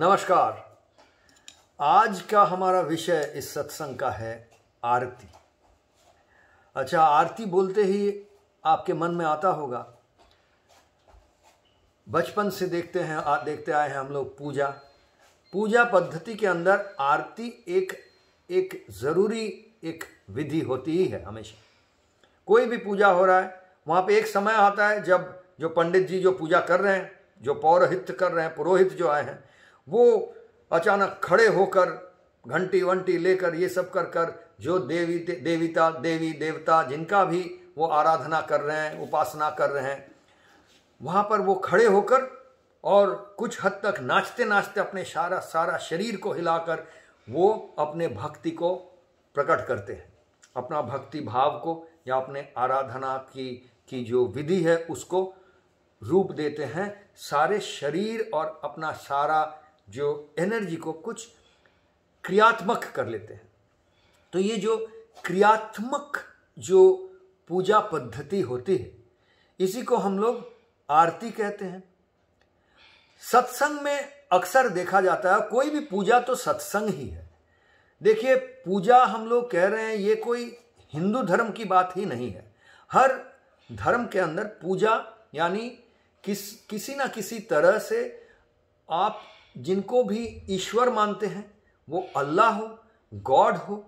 नमस्कार आज का हमारा विषय इस सत्संग का है आरती अच्छा आरती बोलते ही आपके मन में आता होगा बचपन से देखते हैं आ, देखते आए हैं हम लोग पूजा पूजा पद्धति के अंदर आरती एक एक ज़रूरी एक विधि होती ही है हमेशा कोई भी पूजा हो रहा है वहाँ पे एक समय आता है जब जो पंडित जी जो पूजा कर रहे हैं जो पौरोहित कर रहे हैं पुरोहित जो आए हैं वो अचानक खड़े होकर घंटी वंटी लेकर ये सब कर कर जो देवी देवीता देवी देवता जिनका भी वो आराधना कर रहे हैं उपासना कर रहे हैं वहाँ पर वो खड़े होकर और कुछ हद तक नाचते नाचते अपने सारा सारा शरीर को हिलाकर वो अपने भक्ति को प्रकट करते हैं अपना भक्ति भाव को या अपने आराधना की की जो विधि है उसको रूप देते हैं सारे शरीर और अपना सारा जो एनर्जी को कुछ क्रियात्मक कर लेते हैं तो ये जो क्रियात्मक जो पूजा पद्धति होती है इसी को हम लोग आरती कहते हैं सत्संग में अक्सर देखा जाता है कोई भी पूजा तो सत्संग ही है देखिए पूजा हम लोग कह रहे हैं ये कोई हिंदू धर्म की बात ही नहीं है हर धर्म के अंदर पूजा यानी किस किसी ना किसी तरह से आप जिनको भी ईश्वर मानते हैं वो अल्लाह हो गॉड हो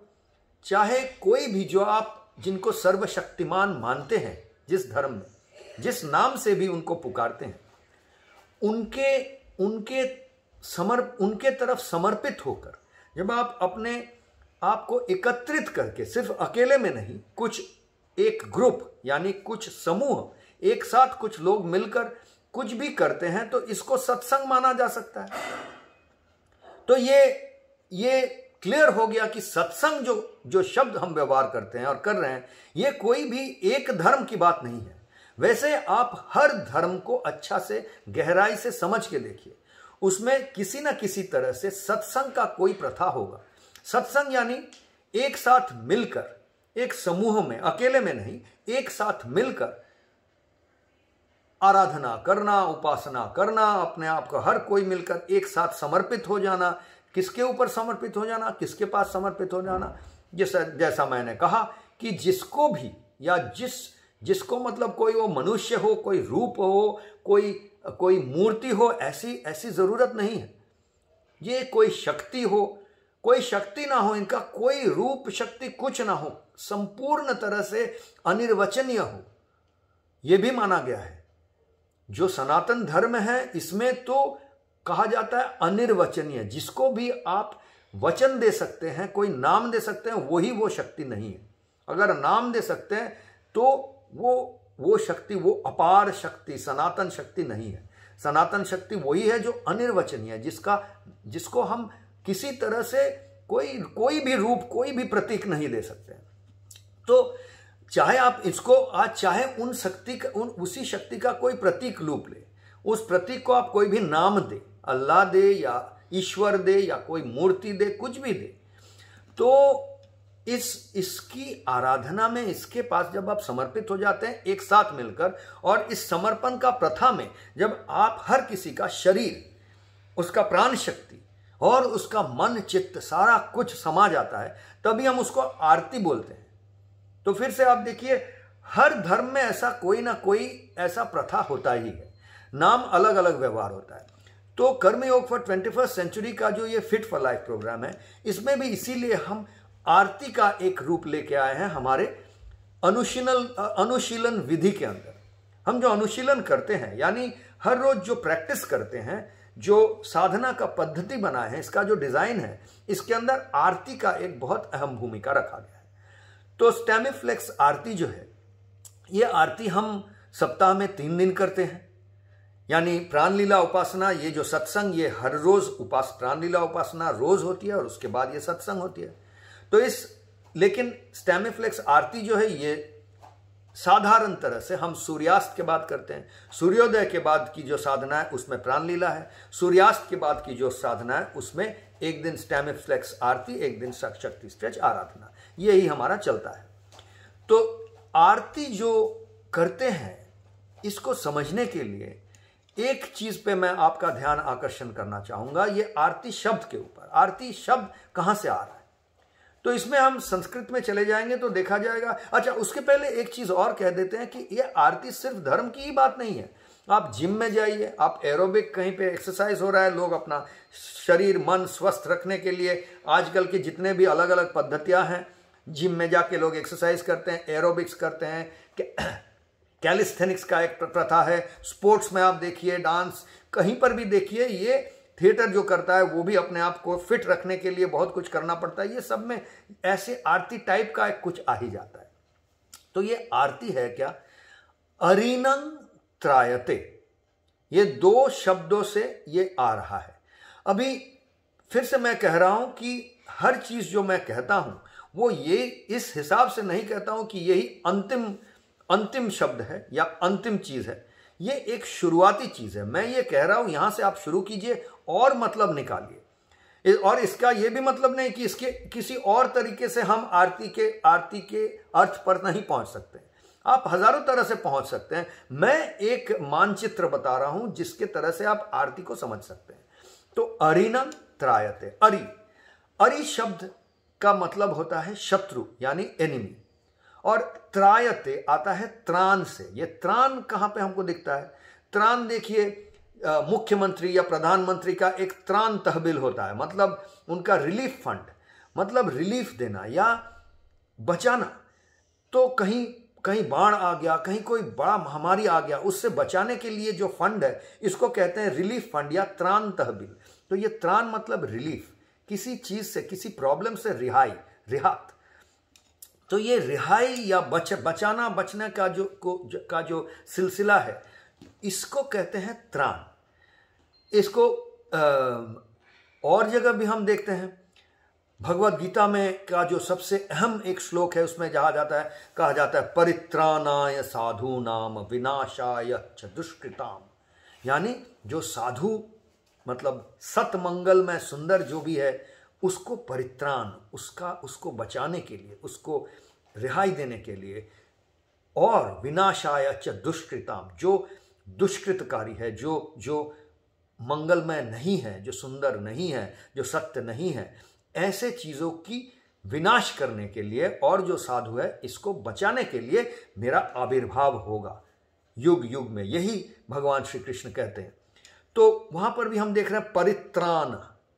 चाहे कोई भी जो आप जिनको सर्वशक्तिमान मानते हैं जिस धर्म में जिस नाम से भी उनको पुकारते हैं उनके उनके समर्प उनके तरफ समर्पित होकर जब आप अपने आप को एकत्रित करके सिर्फ अकेले में नहीं कुछ एक ग्रुप यानी कुछ समूह एक साथ कुछ लोग मिलकर कुछ भी करते हैं तो इसको सत्संग माना जा सकता है तो ये ये क्लियर हो गया कि सत्संग जो जो शब्द हम व्यवहार करते हैं और कर रहे हैं ये कोई भी एक धर्म की बात नहीं है वैसे आप हर धर्म को अच्छा से गहराई से समझ के देखिए उसमें किसी ना किसी तरह से सत्संग का कोई प्रथा होगा सत्संग यानी एक साथ मिलकर एक समूह में अकेले में नहीं एक साथ मिलकर आराधना करना उपासना करना अपने आप को हर कोई मिलकर एक साथ समर्पित हो जाना किसके ऊपर समर्पित हो जाना किसके पास समर्पित हो जाना जैसा जैसा मैंने कहा कि जिसको भी या जिस जिसको मतलब कोई वो मनुष्य हो कोई रूप हो कोई कोई मूर्ति हो ऐसी ऐसी ज़रूरत नहीं है ये कोई शक्ति हो कोई शक्ति ना हो इनका कोई रूप शक्ति कुछ ना हो संपूर्ण तरह से अनिर्वचनीय हो यह भी माना गया है जो सनातन धर्म है इसमें तो कहा जाता है अनिर्वचनीय जिसको भी आप वचन दे सकते हैं कोई नाम दे सकते हैं वही वो शक्ति नहीं है अगर नाम दे सकते हैं तो वो वो शक्ति वो अपार शक्ति सनातन शक्ति नहीं है सनातन शक्ति वही है जो अनिर्वचनीय है जिसका जिसको हम किसी तरह से कोई कोई भी रूप कोई भी प्रतीक नहीं दे सकते तो चाहे आप इसको आज चाहे उन शक्ति का उन उसी शक्ति का कोई प्रतीक लूप ले उस प्रतीक को आप कोई भी नाम दे अल्लाह दे या ईश्वर दे या कोई मूर्ति दे कुछ भी दे तो इस इसकी आराधना में इसके पास जब आप समर्पित हो जाते हैं एक साथ मिलकर और इस समर्पण का प्रथा में जब आप हर किसी का शरीर उसका प्राण शक्ति और उसका मन चित्त सारा कुछ समा जाता है तभी हम उसको आरती बोलते हैं तो फिर से आप देखिए हर धर्म में ऐसा कोई ना कोई ऐसा प्रथा होता ही है नाम अलग अलग व्यवहार होता है तो कर्मयोग फॉर ट्वेंटी फर्स्ट सेंचुरी का जो ये फिट फॉर लाइफ प्रोग्राम है इसमें भी इसीलिए हम आरती का एक रूप लेके आए हैं हमारे अनुशीलन अनुशीलन विधि के अंदर हम जो अनुशीलन करते हैं यानी हर रोज जो प्रैक्टिस करते हैं जो साधना का पद्धति बनाए हैं इसका जो डिज़ाइन है इसके अंदर आरती का एक बहुत अहम भूमिका रखा गया है तो स्टेमिफ्लेक्स आरती जो है ये आरती हम सप्ताह में तीन दिन करते हैं यानी प्राण लीला उपासना ये जो सत्संग ये हर रोज उपास प्राण लीला उपासना रोज होती है और उसके बाद ये सत्संग होती है तो इस लेकिन स्टेमिफ्लेक्स आरती जो है ये साधारण तरह से हम सूर्यास्त के बाद करते हैं सूर्योदय के बाद की जो साधना है उसमें प्राण लीला है सूर्यास्त के बाद की जो साधना है उसमें एक दिन स्टेमिफ्लेक्स आरती एक दिन शक्ति स्ट्रेच आराधना यही हमारा चलता है तो आरती जो करते हैं इसको समझने के लिए एक चीज पे मैं आपका ध्यान आकर्षण करना चाहूंगा ये आरती शब्द के ऊपर आरती शब्द कहां से आ रहा है तो इसमें हम संस्कृत में चले जाएंगे तो देखा जाएगा अच्छा उसके पहले एक चीज और कह देते हैं कि ये आरती सिर्फ धर्म की ही बात नहीं है आप जिम में जाइए आप एरोबिक कहीं पे एक्सरसाइज हो रहा है लोग अपना शरीर मन स्वस्थ रखने के लिए आजकल के जितने भी अलग अलग पद्धतियां हैं जिम में जाके लोग एक्सरसाइज करते हैं एरोबिक्स करते हैं कैलिस्थेनिक्स का एक प्रथा है स्पोर्ट्स में आप देखिए डांस कहीं पर भी देखिए ये थिएटर जो करता है वो भी अपने आप को फिट रखने के लिए बहुत कुछ करना पड़ता है ये सब में ऐसे आरती टाइप का एक कुछ आ ही जाता है तो ये आरती है क्या अरिनंग त्रायते ये दो शब्दों से ये आ रहा है अभी फिर से मैं कह रहा हूं कि हर चीज जो मैं कहता हूं वो ये इस हिसाब से नहीं कहता हूं कि यही अंतिम अंतिम शब्द है या अंतिम चीज़ है ये एक शुरुआती चीज़ है मैं ये कह रहा हूं यहां से आप शुरू कीजिए और मतलब निकालिए और इसका यह भी मतलब नहीं कि इसके किसी और तरीके से हम आरती के आरती के अर्थ पर नहीं पहुंच सकते आप हजारों तरह से पहुंच सकते हैं मैं एक मानचित्र बता रहा हूं जिसके तरह से आप आरती को समझ सकते हैं तो अरिनम त्रायते अरि अरि शब्द का मतलब होता है शत्रु यानी एनिमी और त्रायते आता है त्राण से ये त्राण कहाँ पे हमको दिखता है त्राण देखिए मुख्यमंत्री या प्रधानमंत्री का एक त्राण तहबिल होता है मतलब उनका रिलीफ फंड मतलब रिलीफ देना या बचाना तो कहीं कहीं बाढ़ आ गया कहीं कोई बड़ा महामारी आ गया उससे बचाने के लिए जो फंड है इसको कहते हैं रिलीफ फंड या त्राण तहबिल तो ये त्राण मतलब रिलीफ किसी चीज़ से किसी प्रॉब्लम से रिहाई रिहात तो ये रिहाई या बच बचाना बचने का जो को जो, का जो सिलसिला है इसको कहते हैं त्राण इसको आ, और जगह भी हम देखते हैं भगवत गीता में का जो सबसे अहम एक श्लोक है उसमें जहा जाता है कहा जाता है परित्राणाय साधु नाम विनाशाय च दुष्कृताम यानी जो साधु मतलब सतमंगल में सुंदर जो भी है उसको परित्राण उसका उसको बचाने के लिए उसको रिहाई देने के लिए और विनाशाय च दुष्कृताम जो दुष्कृतकारी है जो जो मंगलमय नहीं है जो सुंदर नहीं है जो सत्य नहीं है ऐसे चीज़ों की विनाश करने के लिए और जो साधु है इसको बचाने के लिए मेरा आविर्भाव होगा युग युग में यही भगवान श्री कृष्ण कहते हैं तो वहां पर भी हम देख रहे हैं परित्राण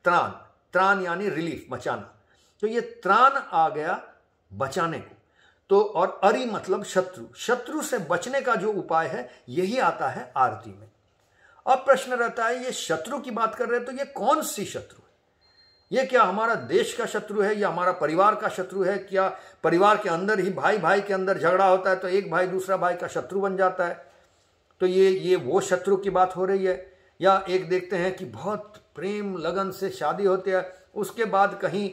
त्राण त्राण यानी रिलीफ बचाना तो ये त्राण आ गया बचाने को तो और अरि मतलब शत्रु शत्रु से बचने का जो उपाय है यही आता है आरती में अब प्रश्न रहता है ये शत्रु की बात कर रहे हैं तो ये कौन सी शत्रु है ये क्या हमारा देश का शत्रु है या हमारा परिवार का शत्रु है क्या परिवार के अंदर ही भाई भाई के अंदर झगड़ा होता है तो एक भाई दूसरा भाई का शत्रु बन जाता है तो ये ये वो शत्रु की बात हो रही है या एक देखते हैं कि बहुत प्रेम लगन से शादी होती है उसके बाद कहीं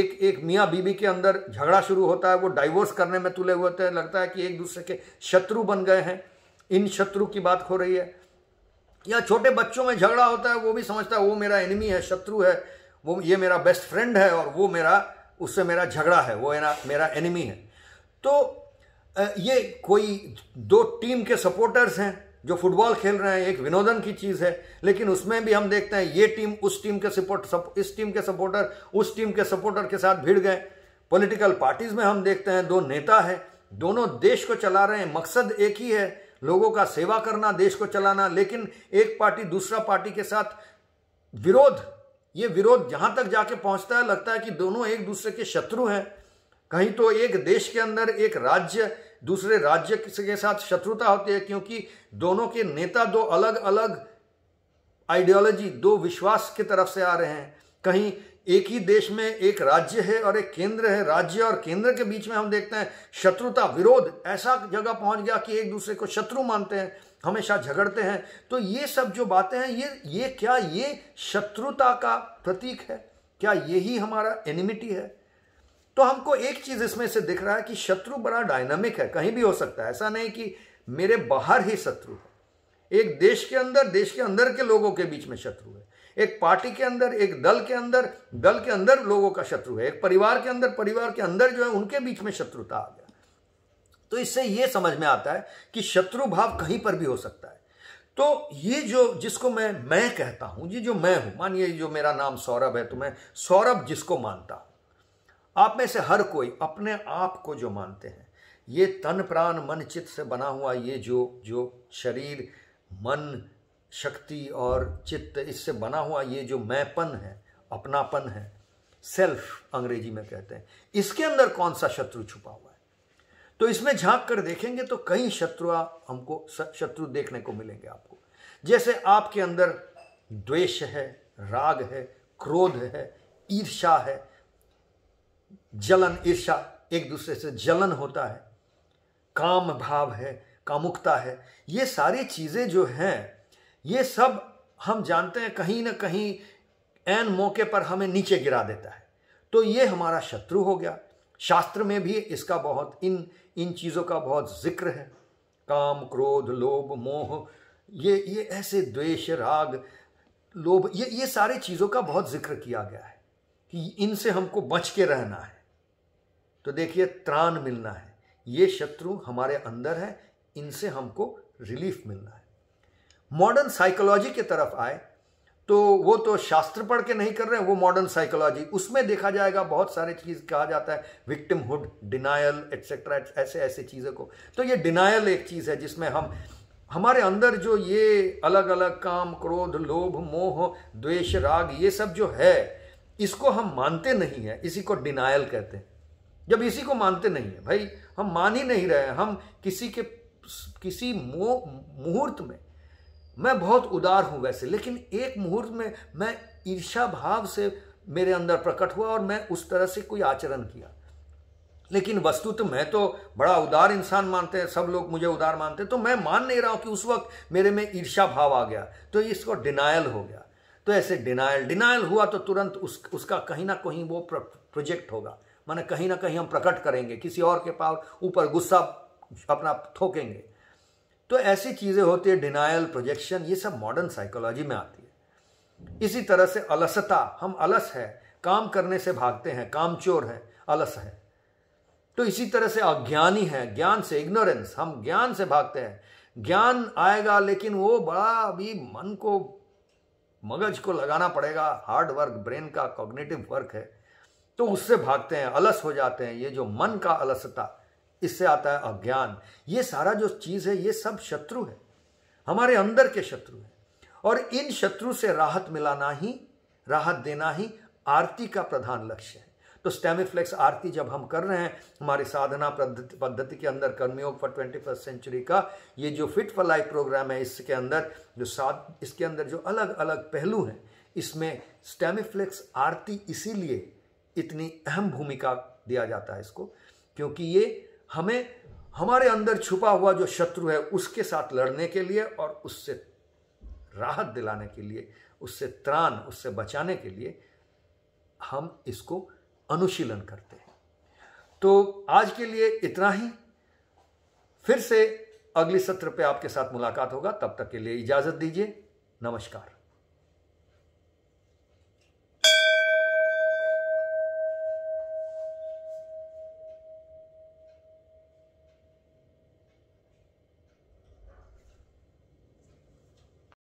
एक एक मियाँ बीबी के अंदर झगड़ा शुरू होता है वो डाइवोर्स करने में तुले हुए होते हैं लगता है कि एक दूसरे के शत्रु बन गए हैं इन शत्रु की बात हो रही है या छोटे बच्चों में झगड़ा होता है वो भी समझता है वो मेरा एनिमी है शत्रु है वो ये मेरा बेस्ट फ्रेंड है और वो मेरा उससे मेरा झगड़ा है वो मेरा मेरा एनिमी है तो ये कोई दो टीम के सपोर्टर्स हैं जो फुटबॉल खेल रहे हैं एक विनोदन की चीज़ है लेकिन उसमें भी हम देखते हैं ये टीम उस टीम के सपोर्ट सप, इस टीम के सपोर्टर उस टीम के सपोर्टर के साथ भिड़ गए पॉलिटिकल पार्टीज में हम देखते हैं दो नेता है दोनों देश को चला रहे हैं मकसद एक ही है लोगों का सेवा करना देश को चलाना लेकिन एक पार्टी दूसरा पार्टी के साथ विरोध ये विरोध जहां तक जाके पहुंचता है लगता है कि दोनों एक दूसरे के शत्रु हैं कहीं तो एक देश के अंदर एक राज्य दूसरे राज्य के साथ शत्रुता होती है क्योंकि दोनों के नेता दो अलग अलग आइडियोलॉजी दो विश्वास की तरफ से आ रहे हैं कहीं एक ही देश में एक राज्य है और एक केंद्र है राज्य और केंद्र के बीच में हम देखते हैं शत्रुता विरोध ऐसा जगह पहुंच गया कि एक दूसरे को शत्रु मानते हैं हमेशा झगड़ते हैं तो ये सब जो बातें हैं ये ये क्या ये शत्रुता का प्रतीक है क्या यही हमारा एनिमिटी है तो हमको एक चीज इसमें से दिख रहा है कि शत्रु बड़ा डायनामिक है कहीं भी हो सकता है ऐसा नहीं कि मेरे बाहर ही शत्रु है एक देश के अंदर देश के अंदर के लोगों के बीच में शत्रु है एक पार्टी के अंदर एक दल के अंदर दल के अंदर लोगों का शत्रु है एक परिवार के अंदर परिवार के अंदर जो है उनके बीच में शत्रुता आ गया तो इससे ये समझ में आता है कि शत्रु भाव कहीं पर भी हो सकता है तो ये जो जिसको मैं मैं कहता हूं ये जो मैं हूं मानिए जो मेरा नाम सौरभ है तो मैं सौरभ जिसको मानता हूं आप में से हर कोई अपने आप को जो मानते हैं ये तन प्राण मन चित्त से बना हुआ ये जो जो शरीर मन शक्ति और चित्त इससे बना हुआ ये जो मैंपन है अपनापन है सेल्फ अंग्रेजी में कहते हैं इसके अंदर कौन सा शत्रु छुपा हुआ है तो इसमें झांक कर देखेंगे तो कई शत्रु हमको शत्रु देखने को मिलेंगे आपको जैसे आपके अंदर द्वेष है राग है क्रोध है ईर्षा है जलन ईर्षा एक दूसरे से जलन होता है काम भाव है कामुकता है ये सारी चीज़ें जो हैं ये सब हम जानते हैं कहीं ना कहीं एन मौके पर हमें नीचे गिरा देता है तो ये हमारा शत्रु हो गया शास्त्र में भी इसका बहुत इन इन चीज़ों का बहुत जिक्र है काम क्रोध लोभ मोह ये ये ऐसे द्वेष राग लोभ ये ये सारी चीज़ों का बहुत जिक्र किया गया है कि इनसे हमको बच के रहना है तो देखिए त्राण मिलना है ये शत्रु हमारे अंदर है इनसे हमको रिलीफ मिलना है मॉडर्न साइकोलॉजी की तरफ आए तो वो तो शास्त्र पढ़ के नहीं कर रहे हैं वो मॉडर्न साइकोलॉजी उसमें देखा जाएगा बहुत सारे चीज़ कहा जाता है विक्टिमहुड डिनायल एट्सेट्रा ऐसे ऐसे चीज़ों को तो ये डिनायल एक चीज़ है जिसमें हम हमारे अंदर जो ये अलग अलग काम क्रोध लोभ मोह द्वेष राग ये सब जो है इसको हम मानते नहीं है इसी को डिनायल कहते हैं जब इसी को मानते नहीं है भाई हम मान ही नहीं रहे हम किसी के किसी मुहूर्त में मैं बहुत उदार हूँ वैसे लेकिन एक मुहूर्त में मैं ईर्षा भाव से मेरे अंदर प्रकट हुआ और मैं उस तरह से कोई आचरण किया लेकिन वस्तु तो मैं तो बड़ा उदार इंसान मानते हैं सब लोग मुझे उदार मानते हैं तो मैं मान नहीं रहा हूँ कि उस वक्त मेरे में ईर्षा भाव आ गया तो इसको डिनायल हो गया तो ऐसे डिनायल डिनायल हुआ तो तुरंत उस उसका कहीं ना कहीं वो प्रोजेक्ट होगा माने कहीं ना कहीं हम प्रकट करेंगे किसी और के पास ऊपर गुस्सा अपना थोकेंगे तो ऐसी चीज़ें होती है डिनायल प्रोजेक्शन ये सब मॉडर्न साइकोलॉजी में आती है इसी तरह से अलसता हम अलस है काम करने से भागते हैं कामचोर हैं अलस है तो इसी तरह से अज्ञानी है ज्ञान से इग्नोरेंस हम ज्ञान से भागते हैं ज्ञान आएगा लेकिन वो बड़ा अभी मन को मगज को लगाना पड़ेगा हार्ड वर्क ब्रेन का कॉग्नेटिव वर्क है तो उससे भागते हैं अलस हो जाते हैं ये जो मन का अलसता इससे आता है अज्ञान ये सारा जो चीज़ है ये सब शत्रु है हमारे अंदर के शत्रु है और इन शत्रु से राहत मिलाना ही राहत देना ही आरती का प्रधान लक्ष्य है तो स्टेमिफ्लेक्स आरती जब हम कर रहे हैं हमारी साधना पद्धति के अंदर कर्मयोग फॉर ट्वेंटी फर्स्ट सेंचुरी का ये जो फिट फॉर लाइफ प्रोग्राम है इसके अंदर जो साथ इसके अंदर जो अलग अलग पहलू हैं इसमें स्टेमिफ्लेक्स आरती इसीलिए इतनी अहम भूमिका दिया जाता है इसको क्योंकि ये हमें हमारे अंदर छुपा हुआ जो शत्रु है उसके साथ लड़ने के लिए और उससे राहत दिलाने के लिए उससे त्राण उससे बचाने के लिए हम इसको अनुशीलन करते हैं तो आज के लिए इतना ही फिर से अगले सत्र पे आपके साथ मुलाकात होगा तब तक के लिए इजाज़त दीजिए नमस्कार